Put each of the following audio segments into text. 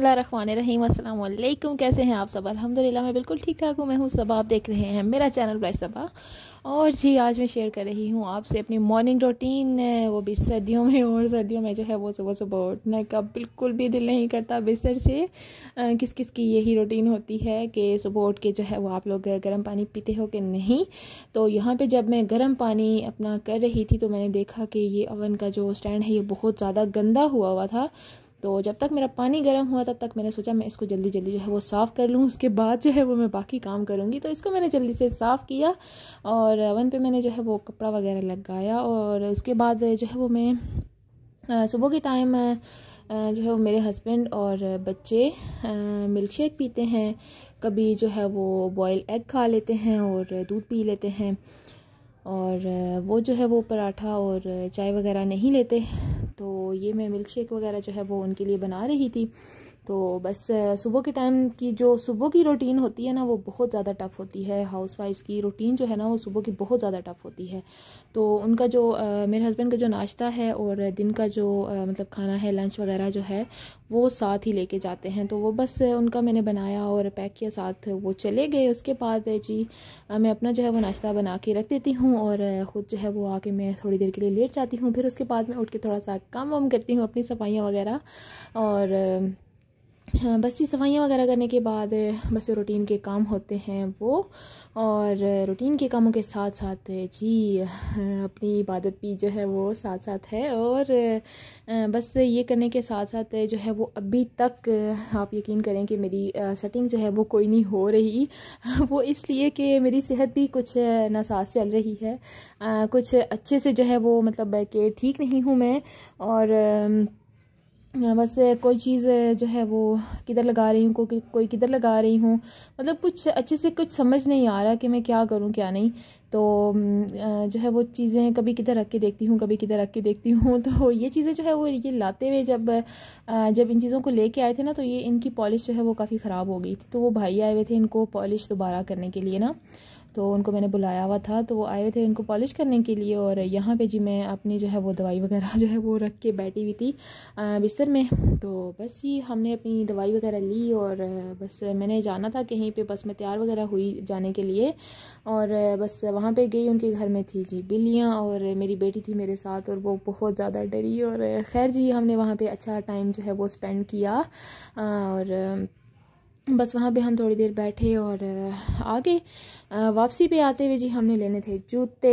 बसमीम अल्लाम कैसे हैं आप सब अल्हम्दुलिल्लाह मैं बिल्कुल ठीक ठाक हूँ मैं हूँ सब आप देख रहे हैं मेरा चैनल ब्राइट सबा और जी आज मैं शेयर कर रही हूँ आपसे अपनी मॉर्निंग रूटीन वो भी सर्दियों में और सर्दियों में जो है वो सुबह सुबह उठने का बिल्कुल भी दिल नहीं करता बिस्तर से किस किस की यही रूटीन होती है कि सुबह उठ के जो है वो आप लोग गर्म पानी पीते हो कि नहीं तो यहाँ पे जब मैं गर्म पानी अपना कर रही थी तो मैंने देखा कि ये ओवन का जो स्टैंड है ये बहुत ज़्यादा गंदा हुआ हुआ था तो जब तक मेरा पानी गर्म हुआ तब तक मैंने सोचा मैं इसको जल्दी जल्दी जो है वो साफ़ कर लूँ उसके बाद जो है वो मैं बाकी काम करूँगी तो इसको मैंने जल्दी से साफ़ किया और अवन पे मैंने जो है वो कपड़ा वगैरह लगाया और उसके बाद जो है वो मैं सुबह के टाइम जो है वो मेरे हस्बैंड और बच्चे मिल्क शेक पीते हैं कभी जो है वो बॉयल एग खा लेते हैं और दूध पी लेते हैं और वो जो है वो पराठा और चाय वगैरह नहीं लेते तो ये मैं मिल्क शेक वगैरह जो है वो उनके लिए बना रही थी तो बस सुबह के टाइम की जो सुबह की रूटीन होती है ना वो बहुत ज़्यादा टफ़ होती है हाउस वाइफ्स की रूटीन जो है ना वो सुबह की बहुत ज़्यादा टफ़ होती है तो उनका जो आ, मेरे हस्बैंड का जो नाश्ता है और दिन का जो आ, मतलब खाना है लंच वगैरह जो है वो साथ ही लेके जाते हैं तो वो बस उनका मैंने बनाया और पैक किया साथ वो चले गए उसके बाद जी आ, मैं अपना जो है वो नाश्ता बना के रख देती हूँ और ख़ुद जो है वो आके मैं थोड़ी देर के लिए लेट जाती हूँ फिर उसके बाद मैं उठ के थोड़ा सा काम वाम करती हूँ अपनी सफाइयाँ वगैरह और हाँ, बस ये सफाइयाँ वगैरह करने के बाद बस रूटीन के काम होते हैं वो और रूटीन के कामों के साथ साथ जी अपनी इबादत भी जो है वो साथ साथ है और बस ये करने के साथ साथ जो है वो अभी तक आप यकीन करें कि मेरी सेटिंग जो है वो कोई नहीं हो रही वो इसलिए कि मेरी सेहत भी कुछ नासाज चल रही है कुछ अच्छे से जो है वो मतलब कि ठीक नहीं हूँ मैं और हाँ, बस कोई चीज़ जो है वो किधर लगा रही हूँ को, कोई किधर लगा रही हूँ मतलब कुछ अच्छे से कुछ समझ नहीं आ रहा कि मैं क्या करूँ क्या नहीं तो जो है वो चीज़ें कभी किधर रख के देखती हूँ कभी किधर रख के देखती हूँ तो ये चीज़ें जो है वो ये लाते हुए जब जब इन चीज़ों को लेके आए थे ना तो ये इनकी पॉलिश जो है वो काफ़ी ख़राब हो गई थी तो वो भाई आए हुए थे इनको पॉलिश दोबारा करने के लिए ना तो उनको मैंने बुलाया हुआ था तो वो आए हुए थे इनको पॉलिश करने के लिए और यहाँ पे जी मैं अपनी जो है वो दवाई वगैरह जो है वो रख के बैठी हुई थी बिस्तर में तो बस ही हमने अपनी दवाई वगैरह ली और बस मैंने जाना था कहीं पे बस मैं तैयार वगैरह हुई जाने के लिए और बस वहाँ पे गई उनके घर में थी जी बिल्लियाँ और मेरी बेटी थी मेरे साथ और वो बहुत ज़्यादा डरी और खैर जी हमने वहाँ पर अच्छा टाइम जो है वो स्पेंड किया और बस वहाँ पे हम थोड़ी देर बैठे और आगे वापसी पे आते हुए जी हमने लेने थे जूते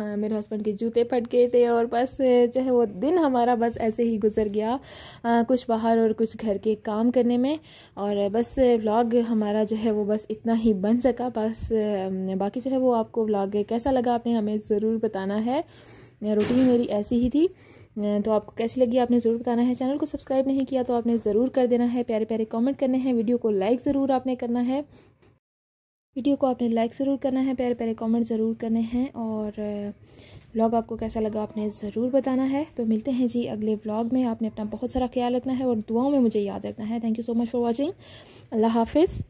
मेरे हस्बैंड के जूते फट गए थे और बस जो है वो दिन हमारा बस ऐसे ही गुजर गया कुछ बाहर और कुछ घर के काम करने में और बस व्लॉग हमारा जो है वो बस इतना ही बन सका बस बाकी जो है वो आपको व्लॉग कैसा लगा आपने हमें ज़रूर बताना है रूटीन मेरी ऐसी ही थी तो आपको कैसी लगी आपने ज़रूर बताना है चैनल को सब्सक्राइब नहीं किया तो आपने ज़रूर कर देना है प्यारे प्यारे कमेंट करने हैं वीडियो को लाइक ज़रूर आपने करना है वीडियो को आपने लाइक ज़रूर करना है प्यारे प्यारे कमेंट ज़रूर करने हैं और व्लॉग आपको कैसा लगा आपने ज़रूर बताना है तो मिलते हैं जी अगले व्लॉग में आपने अपना बहुत सारा ख्याल रखना है और दुआओं में मुझे याद रखना है thank you so much for watching अल्लाह हाफिज़